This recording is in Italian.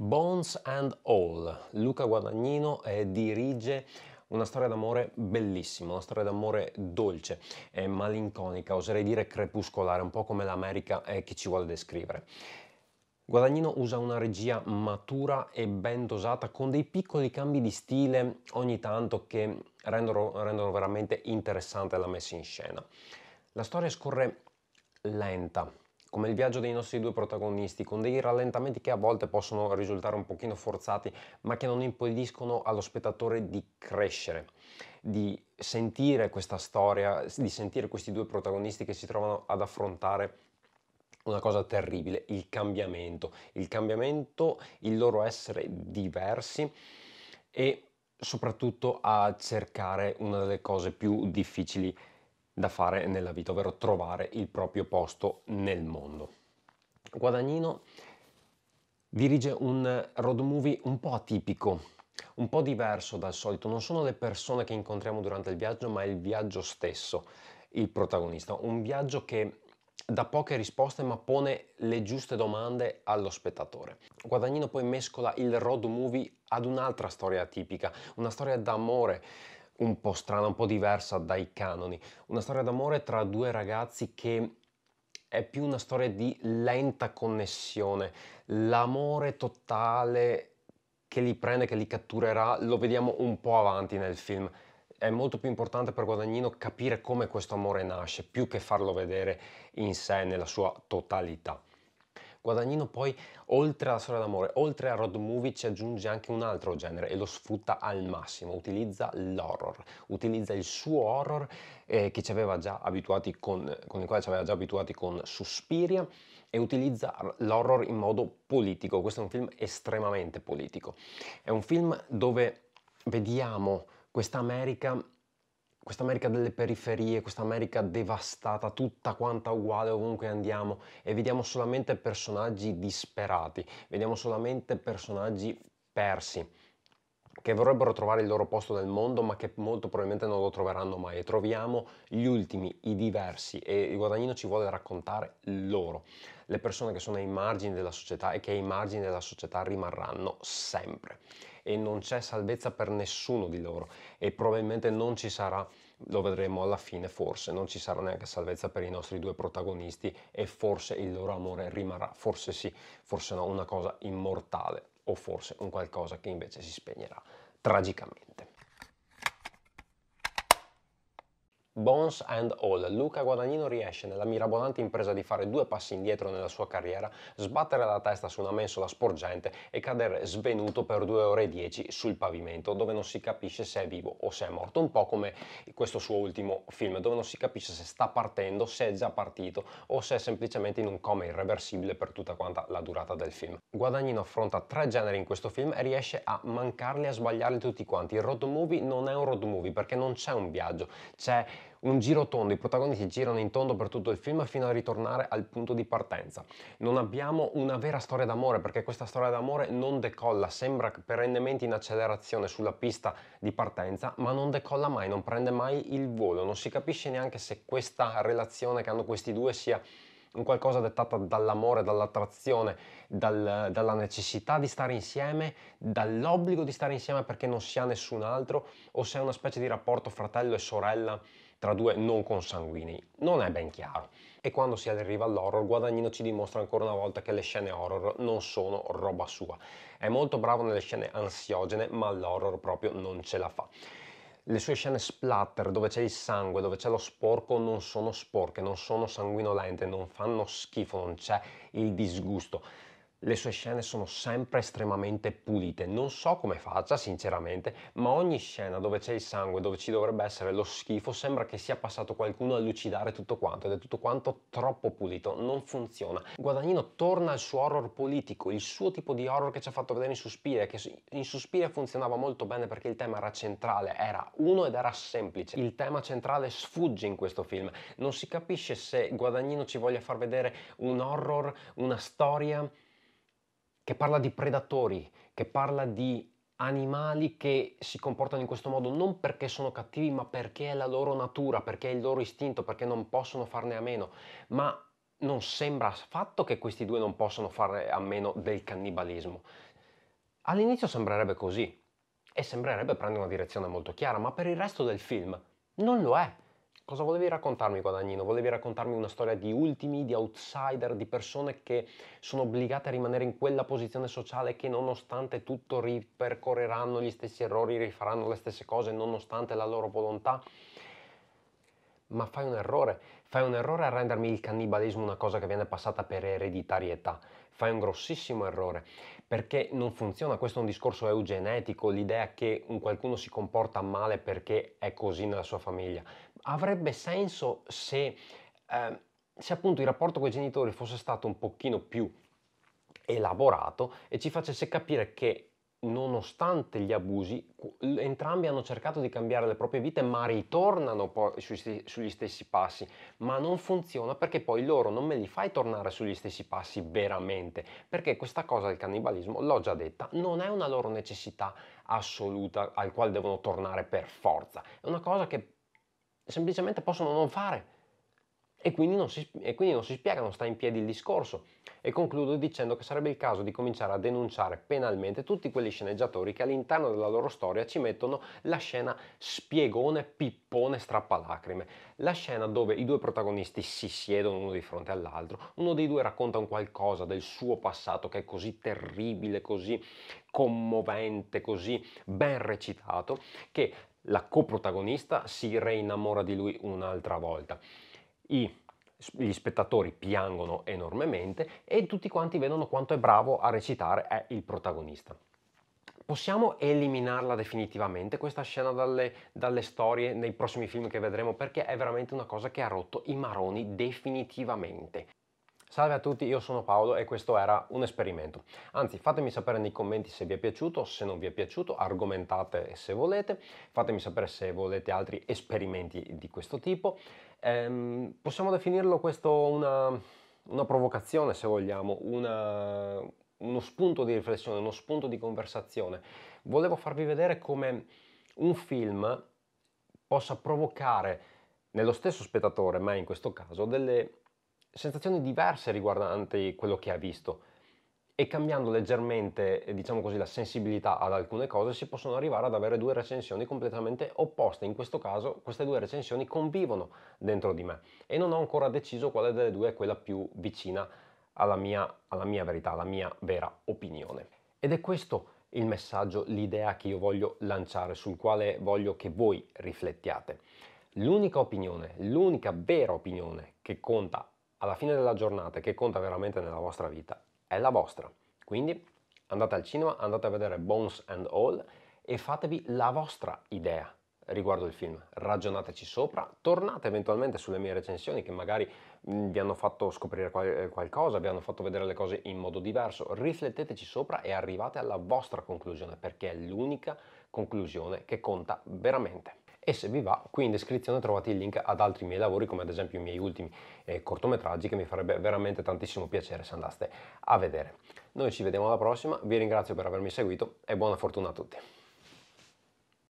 Bones and All. Luca Guadagnino eh, dirige una storia d'amore bellissima, una storia d'amore dolce, eh, malinconica, oserei dire crepuscolare, un po' come l'America eh, che ci vuole descrivere. Guadagnino usa una regia matura e ben dosata con dei piccoli cambi di stile ogni tanto che rendono, rendono veramente interessante la messa in scena. La storia scorre lenta, come il viaggio dei nostri due protagonisti, con dei rallentamenti che a volte possono risultare un pochino forzati, ma che non impediscono allo spettatore di crescere, di sentire questa storia, di sentire questi due protagonisti che si trovano ad affrontare una cosa terribile, il cambiamento, il cambiamento, il loro essere diversi e soprattutto a cercare una delle cose più difficili da fare nella vita, ovvero trovare il proprio posto nel mondo. Guadagnino dirige un road movie un po' atipico, un po' diverso dal solito, non sono le persone che incontriamo durante il viaggio, ma è il viaggio stesso il protagonista, un viaggio che dà poche risposte ma pone le giuste domande allo spettatore. Guadagnino poi mescola il road movie ad un'altra storia atipica, una storia d'amore un po' strana, un po' diversa dai canoni. Una storia d'amore tra due ragazzi che è più una storia di lenta connessione. L'amore totale che li prende, che li catturerà, lo vediamo un po' avanti nel film. È molto più importante per Guadagnino capire come questo amore nasce, più che farlo vedere in sé nella sua totalità. Guadagnino poi, oltre alla storia d'amore, oltre al road movie, ci aggiunge anche un altro genere e lo sfrutta al massimo, utilizza l'horror, utilizza il suo horror eh, che ci aveva già abituati con, con il quale ci aveva già abituati con Suspiria e utilizza l'horror in modo politico. Questo è un film estremamente politico. È un film dove vediamo questa America questa America delle periferie, questa America devastata, tutta quanta uguale ovunque andiamo e vediamo solamente personaggi disperati, vediamo solamente personaggi persi che vorrebbero trovare il loro posto nel mondo ma che molto probabilmente non lo troveranno mai e troviamo gli ultimi, i diversi e il guadagnino ci vuole raccontare loro, le persone che sono ai margini della società e che ai margini della società rimarranno sempre e non c'è salvezza per nessuno di loro e probabilmente non ci sarà, lo vedremo alla fine forse, non ci sarà neanche salvezza per i nostri due protagonisti e forse il loro amore rimarrà, forse sì, forse no, una cosa immortale o forse un qualcosa che invece si spegnerà tragicamente. Bones and All, Luca Guadagnino riesce nella mirabolante impresa di fare due passi indietro nella sua carriera, sbattere la testa su una mensola sporgente e cadere svenuto per 2 ore e 10 sul pavimento, dove non si capisce se è vivo o se è morto, un po' come questo suo ultimo film, dove non si capisce se sta partendo, se è già partito o se è semplicemente in un coma irreversibile per tutta quanta la durata del film. Guadagnino affronta tre generi in questo film e riesce a mancarli e a sbagliarli tutti quanti. Il road movie non è un road movie perché non c'è un viaggio, c'è un giro tondo, i protagonisti girano in tondo per tutto il film fino a ritornare al punto di partenza. Non abbiamo una vera storia d'amore perché questa storia d'amore non decolla, sembra perennemente in accelerazione sulla pista di partenza, ma non decolla mai, non prende mai il volo, non si capisce neanche se questa relazione che hanno questi due sia un qualcosa dettata dall'amore, dall'attrazione, dal, dalla necessità di stare insieme, dall'obbligo di stare insieme perché non si ha nessun altro, o se è una specie di rapporto fratello e sorella tra due non consanguinei. Non è ben chiaro. E quando si arriva all'horror, Guadagnino ci dimostra ancora una volta che le scene horror non sono roba sua. È molto bravo nelle scene ansiogene, ma l'horror proprio non ce la fa. Le sue scene splatter, dove c'è il sangue, dove c'è lo sporco, non sono sporche, non sono sanguinolente, non fanno schifo, non c'è il disgusto le sue scene sono sempre estremamente pulite, non so come faccia sinceramente, ma ogni scena dove c'è il sangue, dove ci dovrebbe essere lo schifo, sembra che sia passato qualcuno a lucidare tutto quanto ed è tutto quanto troppo pulito, non funziona. Guadagnino torna al suo horror politico, il suo tipo di horror che ci ha fatto vedere in Suspire, che in Suspire funzionava molto bene perché il tema era centrale, era uno ed era semplice. Il tema centrale sfugge in questo film, non si capisce se Guadagnino ci voglia far vedere un horror, una storia, che parla di predatori, che parla di animali che si comportano in questo modo non perché sono cattivi, ma perché è la loro natura, perché è il loro istinto, perché non possono farne a meno. Ma non sembra affatto che questi due non possano fare a meno del cannibalismo. All'inizio sembrerebbe così e sembrerebbe prendere una direzione molto chiara, ma per il resto del film non lo è. Cosa volevi raccontarmi Guadagnino? Volevi raccontarmi una storia di ultimi, di outsider, di persone che sono obbligate a rimanere in quella posizione sociale che nonostante tutto ripercorreranno gli stessi errori, rifaranno le stesse cose nonostante la loro volontà? ma fai un errore. Fai un errore a rendermi il cannibalismo una cosa che viene passata per ereditarietà. Fai un grossissimo errore, perché non funziona, questo è un discorso eugenetico, l'idea che un qualcuno si comporta male perché è così nella sua famiglia. Avrebbe senso se, eh, se appunto il rapporto con i genitori fosse stato un pochino più elaborato e ci facesse capire che nonostante gli abusi, entrambi hanno cercato di cambiare le proprie vite, ma ritornano poi sugli stessi passi, ma non funziona perché poi loro non me li fai tornare sugli stessi passi veramente, perché questa cosa del cannibalismo, l'ho già detta, non è una loro necessità assoluta al quale devono tornare per forza, è una cosa che semplicemente possono non fare e quindi, non si, e quindi non si spiega, non sta in piedi il discorso. E concludo dicendo che sarebbe il caso di cominciare a denunciare penalmente tutti quegli sceneggiatori che all'interno della loro storia ci mettono la scena spiegone, pippone, strappalacrime. La scena dove i due protagonisti si siedono uno di fronte all'altro, uno dei due racconta un qualcosa del suo passato che è così terribile, così commovente, così ben recitato, che la coprotagonista si reinnamora di lui un'altra volta i, gli spettatori piangono enormemente e tutti quanti vedono quanto è bravo a recitare è il protagonista possiamo eliminarla definitivamente questa scena dalle, dalle, storie nei prossimi film che vedremo perché è veramente una cosa che ha rotto i maroni definitivamente. Salve a tutti, io sono Paolo e questo era un esperimento. Anzi, fatemi sapere nei commenti se vi è piaciuto, se non vi è piaciuto, argomentate se volete, fatemi sapere se volete altri esperimenti di questo tipo. Ehm, possiamo definirlo questo una, una provocazione, se vogliamo, una, uno spunto di riflessione, uno spunto di conversazione. Volevo farvi vedere come un film possa provocare nello stesso spettatore, ma in questo caso, delle sensazioni diverse riguardanti quello che ha visto e cambiando leggermente, eh, diciamo così, la sensibilità ad alcune cose si possono arrivare ad avere due recensioni completamente opposte. In questo caso queste due recensioni convivono dentro di me e non ho ancora deciso quale delle due è quella più vicina alla mia, alla mia verità, alla mia vera opinione. Ed è questo il messaggio, l'idea che io voglio lanciare, sul quale voglio che voi riflettiate. L'unica opinione, l'unica vera opinione che conta alla fine della giornata che conta veramente nella vostra vita è la vostra. Quindi andate al cinema, andate a vedere Bones and All e fatevi la vostra idea riguardo il film, ragionateci sopra, tornate eventualmente sulle mie recensioni che magari mm, vi hanno fatto scoprire qual- eh, qualcosa, vi hanno fatto vedere le cose in modo diverso, rifletteteci sopra e arrivate alla vostra conclusione perché è l'unica conclusione che conta veramente e se vi va qui in descrizione trovate il link ad altri miei lavori come ad esempio i miei ultimi eh, cortometraggi che mi farebbe veramente tantissimo piacere se andaste a vedere. Noi ci vediamo alla prossima, vi ringrazio per avermi seguito e buona fortuna a tutti.